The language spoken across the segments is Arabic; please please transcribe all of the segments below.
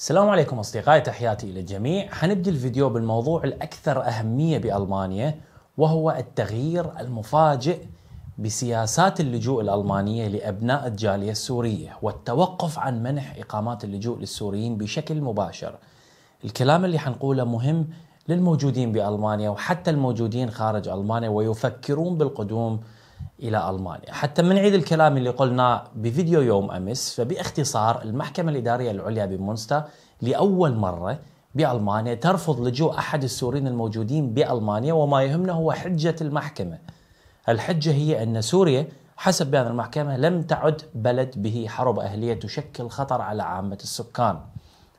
السلام عليكم اصدقائي تحياتي الى الجميع، حنبدا الفيديو بالموضوع الاكثر اهميه بالمانيا وهو التغيير المفاجئ بسياسات اللجوء الالمانيه لابناء الجاليه السوريه والتوقف عن منح اقامات اللجوء للسوريين بشكل مباشر. الكلام اللي حنقوله مهم للموجودين بالمانيا وحتى الموجودين خارج المانيا ويفكرون بالقدوم الى المانيا، حتى من عيد الكلام اللي قلناه بفيديو يوم امس فباختصار المحكمه الاداريه العليا بمونستا لاول مره بالمانيا ترفض لجوء احد السوريين الموجودين بالمانيا وما يهمنا هو حجه المحكمه. الحجه هي ان سوريا حسب بيان المحكمه لم تعد بلد به حرب اهليه تشكل خطر على عامه السكان.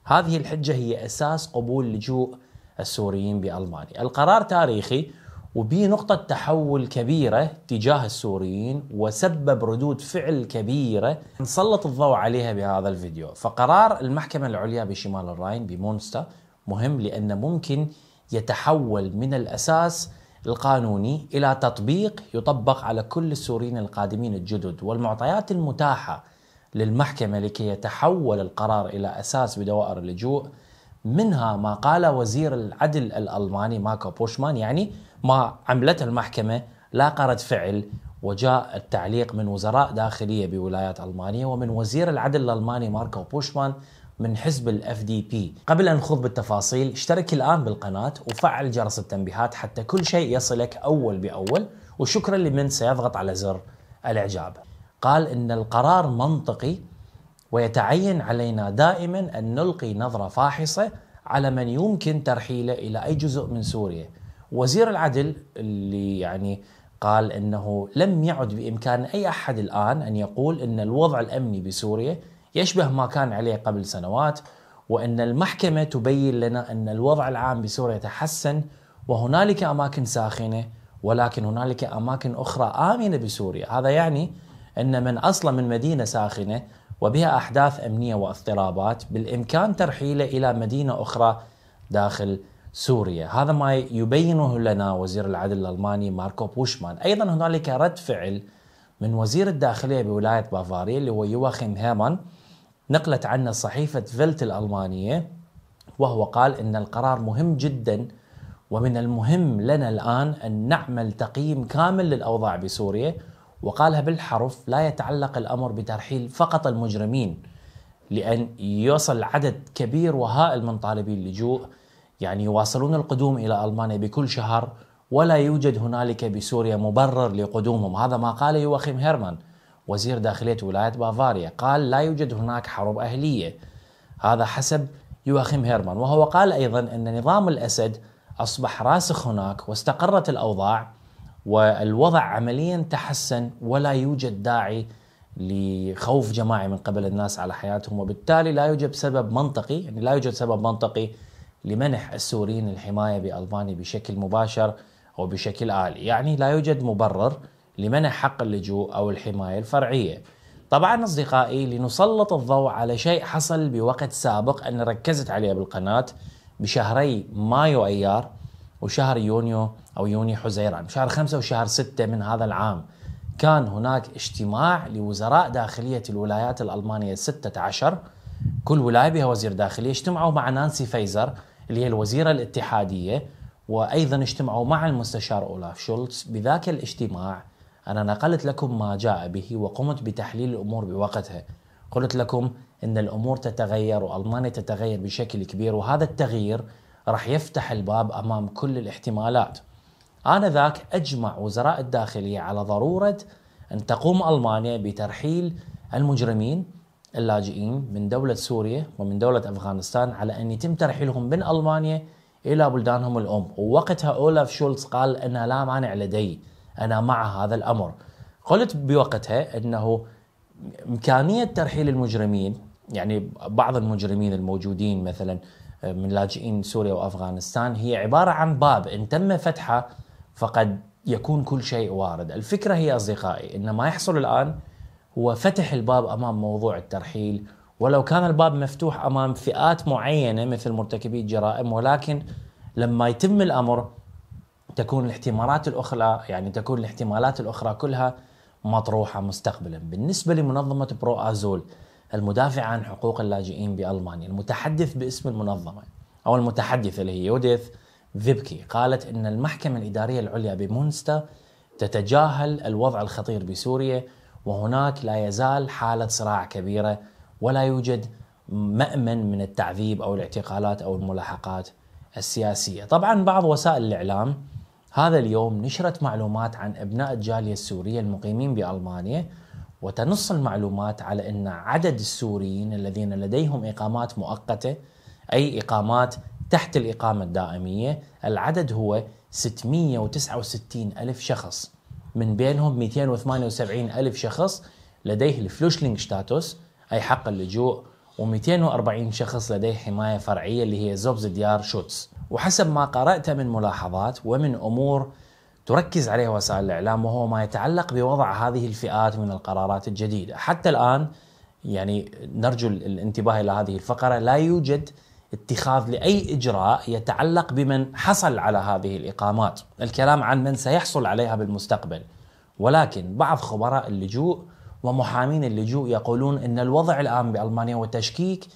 هذه الحجه هي اساس قبول لجوء السوريين بالمانيا. القرار تاريخي وبي نقطة تحول كبيرة تجاه السوريين وسبب ردود فعل كبيرة نسلط الضوء عليها بهذا الفيديو فقرار المحكمة العليا بشمال الراين بمونستا مهم لأن ممكن يتحول من الأساس القانوني إلى تطبيق يطبق على كل السوريين القادمين الجدد والمعطيات المتاحة للمحكمة لكي يتحول القرار إلى أساس بدوائر اللجوء منها ما قال وزير العدل الألماني ماكو بوشمان يعني ما عملته المحكمة لا قرد فعل وجاء التعليق من وزراء داخلية بولايات ألمانيا ومن وزير العدل الألماني ماركو بوشمان من حزب الاف دي بي قبل ان نخوض بالتفاصيل اشترك الان بالقناه وفعل جرس التنبيهات حتى كل شيء يصلك اول باول وشكرا لمن سيضغط على زر الاعجاب قال ان القرار منطقي ويتعين علينا دائما ان نلقي نظره فاحصه على من يمكن ترحيله الى اي جزء من سوريا وزير العدل اللي يعني قال انه لم يعد بامكان اي احد الان ان يقول ان الوضع الامني بسوريا يشبه ما كان عليه قبل سنوات وان المحكمه تبين لنا ان الوضع العام بسوريا تحسن وهنالك اماكن ساخنه ولكن هنالك اماكن اخرى امنه بسوريا، هذا يعني ان من اصلا من مدينه ساخنه وبها احداث امنيه واضطرابات بالامكان ترحيله الى مدينه اخرى داخل سوريا هذا ما يبينه لنا وزير العدل الألماني ماركو بوشمان أيضا هنالك رد فعل من وزير الداخلية بولاية بافاريا اللي هو يواخيم هيرمان نقلت عنا صحيفة فيلت الألمانية وهو قال إن القرار مهم جدا ومن المهم لنا الآن أن نعمل تقييم كامل للأوضاع بسوريا وقالها بالحرف لا يتعلق الأمر بترحيل فقط المجرمين لأن يوصل عدد كبير وهائل من طالبي اللجوء يعني يواصلون القدوم إلى ألمانيا بكل شهر ولا يوجد هنالك بسوريا مبرر لقدومهم هذا ما قاله يواخيم هيرمان وزير داخلية ولاية بافاريا قال لا يوجد هناك حرب أهلية هذا حسب يواخيم هيرمان وهو قال أيضا أن نظام الأسد أصبح راسخ هناك واستقرت الأوضاع والوضع عمليا تحسن ولا يوجد داعي لخوف جماعي من قبل الناس على حياتهم وبالتالي لا يوجد سبب منطقي يعني لا يوجد سبب منطقي لمنح السوريين الحماية بألبانيا بشكل مباشر أو بشكل آلي يعني لا يوجد مبرر لمنح حق اللجوء أو الحماية الفرعية طبعا أصدقائي لنسلط الضوء على شيء حصل بوقت سابق أن ركزت عليه بالقناة بشهري مايو أيار وشهر يونيو أو يونيو حزيران شهر خمسة وشهر ستة من هذا العام كان هناك اجتماع لوزراء داخلية الولايات الألمانية 16 كل ولاية بها وزير داخلية اجتمعوا مع نانسي فيزر اللي هي الوزيرة الاتحادية وأيضا اجتمعوا مع المستشار أولاف شولتز بذاك الاجتماع أنا نقلت لكم ما جاء به وقمت بتحليل الأمور بوقتها قلت لكم أن الأمور تتغير وألمانيا تتغير بشكل كبير وهذا التغيير راح يفتح الباب أمام كل الاحتمالات آنذاك أجمع وزراء الداخلية على ضرورة أن تقوم ألمانيا بترحيل المجرمين اللاجئين من دولة سوريا ومن دولة أفغانستان على أن يتم ترحيلهم من ألمانيا إلى بلدانهم الأم ووقتها أولاف شولتز قال أنا لا مانع لدي أنا مع هذا الأمر قلت بوقتها أنه إمكانية ترحيل المجرمين يعني بعض المجرمين الموجودين مثلا آه، من لاجئين سوريا وأفغانستان هي عبارة عن باب إن تم فتحه فقد يكون كل شيء وارد الفكرة هي أصدقائي أن ما يحصل الآن هو فتح الباب امام موضوع الترحيل ولو كان الباب مفتوح امام فئات معينه مثل مرتكبي الجرائم ولكن لما يتم الامر تكون الاحتمالات الاخرى يعني تكون الاحتمالات الاخرى كلها مطروحه مستقبلا بالنسبه لمنظمه برو ازول المدافع عن حقوق اللاجئين بالمانيا المتحدث باسم المنظمه او المتحدثه اللي هي يوديث فيبكي قالت ان المحكمه الاداريه العليا بمونستا تتجاهل الوضع الخطير بسوريا وهناك لا يزال حالة صراع كبيرة ولا يوجد مأمن من التعذيب أو الاعتقالات أو الملاحقات السياسية طبعا بعض وسائل الإعلام هذا اليوم نشرت معلومات عن أبناء الجالية السورية المقيمين بألمانيا وتنص المعلومات على أن عدد السوريين الذين لديهم إقامات مؤقتة أي إقامات تحت الإقامة الدائمية العدد هو 669 ألف شخص من بينهم 278 ألف شخص لديه الفلوشلينج شتاتوس أي حق اللجوء و240 شخص لديه حماية فرعية اللي هي زوبز ديار شوتس وحسب ما قرأت من ملاحظات ومن أمور تركز عليه وسائل الإعلام وهو ما يتعلق بوضع هذه الفئات من القرارات الجديدة حتى الآن يعني نرجو الانتباه إلى هذه الفقرة لا يوجد اتخاذ لاي اجراء يتعلق بمن حصل على هذه الاقامات، الكلام عن من سيحصل عليها بالمستقبل. ولكن بعض خبراء اللجوء ومحامين اللجوء يقولون ان الوضع الان بالمانيا وتشكيك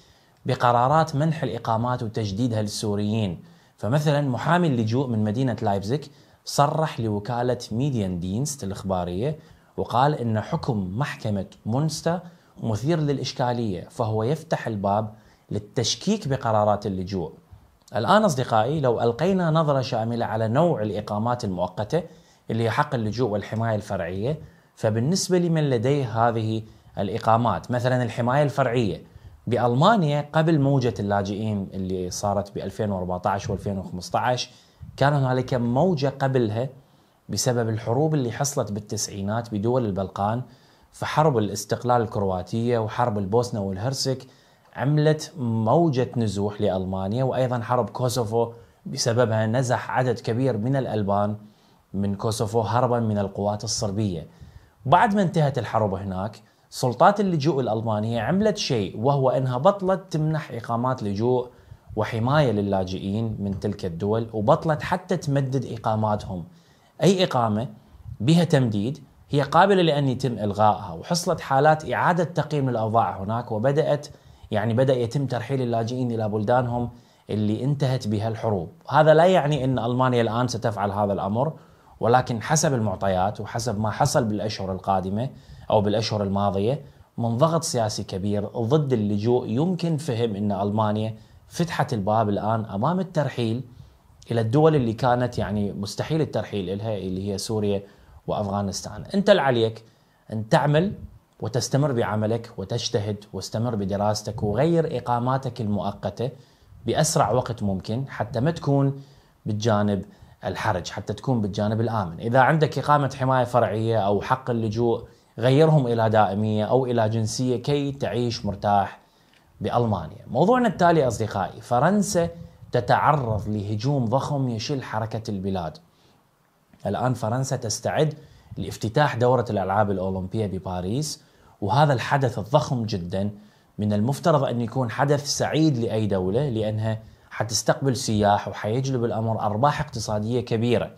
بقرارات منح الاقامات وتجديدها للسوريين. فمثلا محامي اللجوء من مدينه لايبزيك صرح لوكاله ميديان دينست الاخباريه وقال ان حكم محكمه مونستا مثير للاشكاليه فهو يفتح الباب للتشكيك بقرارات اللجوء. الآن أصدقائي لو ألقينا نظرة شاملة على نوع الإقامات المؤقتة اللي هي حق اللجوء والحماية الفرعية فبالنسبة لمن لديه هذه الإقامات مثلا الحماية الفرعية بألمانيا قبل موجة اللاجئين اللي صارت ب 2014 و2015 كان هنالك موجة قبلها بسبب الحروب اللي حصلت بالتسعينات بدول البلقان فحرب الاستقلال الكرواتية وحرب البوسنة والهرسك عملت موجة نزوح لألمانيا وأيضا حرب كوسوفو بسببها نزح عدد كبير من الألبان من كوسوفو هربا من القوات الصربية بعد ما انتهت الحرب هناك سلطات اللجوء الألمانية عملت شيء وهو أنها بطلت تمنح إقامات لجوء وحماية للاجئين من تلك الدول وبطلت حتى تمدد إقاماتهم أي إقامة بها تمديد هي قابلة لأن يتم إلغائها وحصلت حالات إعادة تقييم الأوضاع هناك وبدأت يعني بدأ يتم ترحيل اللاجئين إلى بلدانهم اللي انتهت بها الحروب هذا لا يعني أن ألمانيا الآن ستفعل هذا الأمر ولكن حسب المعطيات وحسب ما حصل بالأشهر القادمة أو بالأشهر الماضية من ضغط سياسي كبير ضد اللجوء يمكن فهم أن ألمانيا فتحت الباب الآن أمام الترحيل إلى الدول اللي كانت يعني مستحيل الترحيل إلها اللي هي سوريا وأفغانستان أنت اللي عليك أن تعمل وتستمر بعملك وتجتهد واستمر بدراستك وغير إقاماتك المؤقتة بأسرع وقت ممكن حتى ما تكون بالجانب الحرج حتى تكون بالجانب الآمن إذا عندك إقامة حماية فرعية أو حق اللجوء غيرهم إلى دائمية أو إلى جنسية كي تعيش مرتاح بألمانيا موضوعنا التالي أصدقائي فرنسا تتعرض لهجوم ضخم يشل حركة البلاد الآن فرنسا تستعد لافتتاح دورة الألعاب الأولمبية بباريس وهذا الحدث الضخم جدا من المفترض أن يكون حدث سعيد لأي دولة لأنها حتستقبل سياح وحيجلب الأمر أرباح اقتصادية كبيرة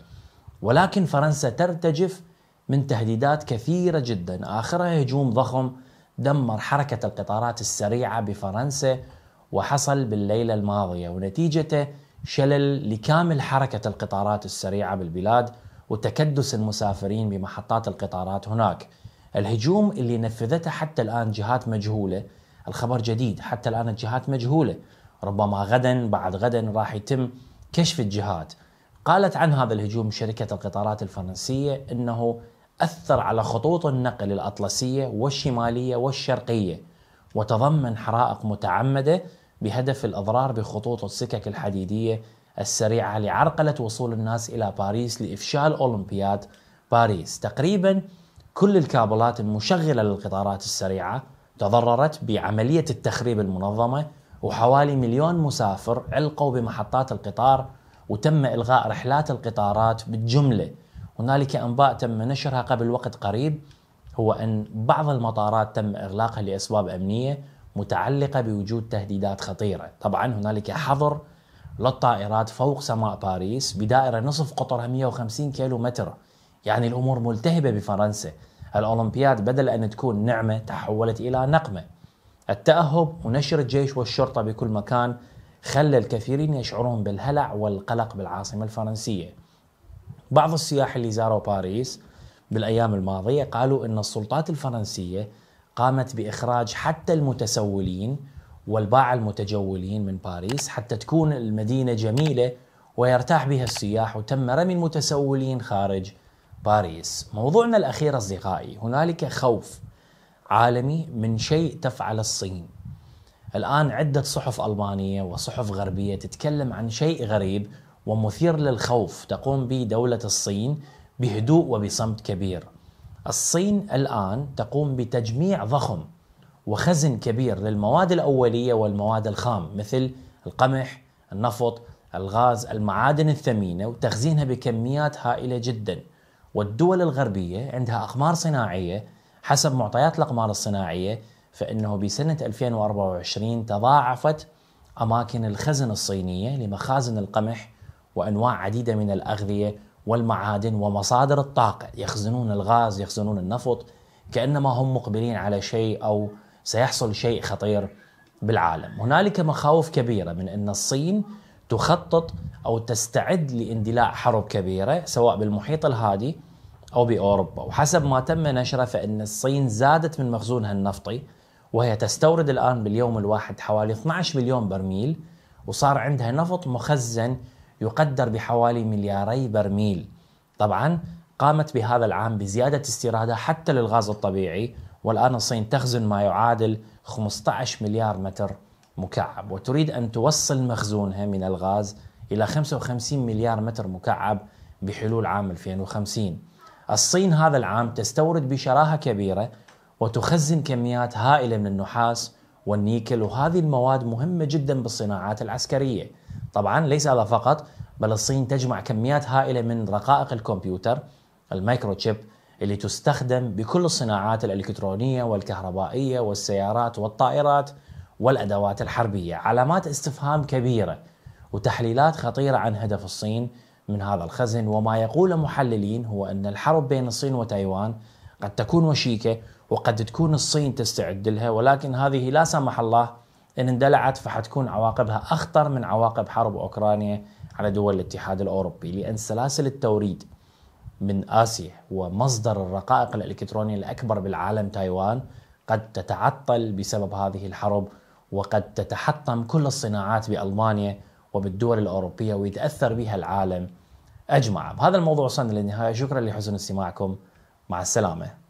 ولكن فرنسا ترتجف من تهديدات كثيرة جدا آخرها هجوم ضخم دمر حركة القطارات السريعة بفرنسا وحصل بالليلة الماضية ونتيجته شلل لكامل حركة القطارات السريعة بالبلاد وتكدس المسافرين بمحطات القطارات هناك الهجوم اللي نفذته حتى الآن جهات مجهولة الخبر جديد حتى الآن الجهات مجهولة ربما غدا بعد غدا راح يتم كشف الجهات قالت عن هذا الهجوم شركة القطارات الفرنسية أنه أثر على خطوط النقل الأطلسية والشمالية والشرقية وتضمن حرائق متعمدة بهدف الإضرار بخطوط السكك الحديدية السريعة لعرقلة وصول الناس إلى باريس لإفشال أولمبياد باريس تقريباً كل الكابلات المشغلة للقطارات السريعة تضررت بعملية التخريب المنظمة وحوالي مليون مسافر علقوا بمحطات القطار وتم إلغاء رحلات القطارات بالجملة هنالك أنباء تم نشرها قبل وقت قريب هو أن بعض المطارات تم إغلاقها لأسباب أمنية متعلقة بوجود تهديدات خطيرة طبعا هنالك حظر للطائرات فوق سماء باريس بدائرة نصف قطرها 150 كيلو متر يعني الأمور ملتهبة بفرنسا الأولمبياد بدل أن تكون نعمة تحولت إلى نقمة التأهب ونشر الجيش والشرطة بكل مكان خلى الكثيرين يشعرون بالهلع والقلق بالعاصمة الفرنسية بعض السياح اللي زاروا باريس بالأيام الماضية قالوا أن السلطات الفرنسية قامت بإخراج حتى المتسولين والباعة المتجولين من باريس حتى تكون المدينة جميلة ويرتاح بها السياح وتم رمي المتسولين خارج باريس موضوعنا الأخير أصدقائي هنالك خوف عالمي من شيء تفعل الصين الآن عدة صحف ألمانية وصحف غربية تتكلم عن شيء غريب ومثير للخوف تقوم به دولة الصين بهدوء وبصمت كبير الصين الآن تقوم بتجميع ضخم وخزن كبير للمواد الأولية والمواد الخام مثل القمح، النفط، الغاز، المعادن الثمينة وتخزينها بكميات هائلة جداً والدول الغربية عندها أقمار صناعية حسب معطيات الأقمار الصناعية فإنه بسنة 2024 تضاعفت أماكن الخزن الصينية لمخازن القمح وأنواع عديدة من الأغذية والمعادن ومصادر الطاقة يخزنون الغاز يخزنون النفط كأنما هم مقبلين على شيء أو سيحصل شيء خطير بالعالم هنالك مخاوف كبيرة من أن الصين تخطط او تستعد لاندلاع حرب كبيره سواء بالمحيط الهادي او باوروبا، وحسب ما تم نشره فان الصين زادت من مخزونها النفطي وهي تستورد الان باليوم الواحد حوالي 12 مليون برميل وصار عندها نفط مخزن يقدر بحوالي ملياري برميل. طبعا قامت بهذا العام بزياده استيرادها حتى للغاز الطبيعي والان الصين تخزن ما يعادل 15 مليار متر مكعب وتريد أن توصل مخزونها من الغاز إلى 55 مليار متر مكعب بحلول عام 2050 الصين هذا العام تستورد بشراهة كبيرة وتخزن كميات هائلة من النحاس والنيكل وهذه المواد مهمة جدا بالصناعات العسكرية طبعا ليس هذا فقط بل الصين تجمع كميات هائلة من رقائق الكمبيوتر الميكروتشيب اللي تستخدم بكل الصناعات الإلكترونية والكهربائية والسيارات والطائرات والأدوات الحربية علامات استفهام كبيرة وتحليلات خطيرة عن هدف الصين من هذا الخزن وما يقول محللين هو أن الحرب بين الصين وتايوان قد تكون وشيكة وقد تكون الصين تستعد لها ولكن هذه لا سمح الله إن اندلعت فحتكون عواقبها أخطر من عواقب حرب أوكرانيا على دول الاتحاد الأوروبي لأن سلاسل التوريد من آسيا ومصدر الرقائق الإلكترونية الأكبر بالعالم تايوان قد تتعطل بسبب هذه الحرب وقد تتحطم كل الصناعات بألمانيا وبالدول الأوروبية ويتأثر بها العالم أجمع بهذا الموضوع وصلنا للنهاية شكرا لحسن استماعكم مع السلامة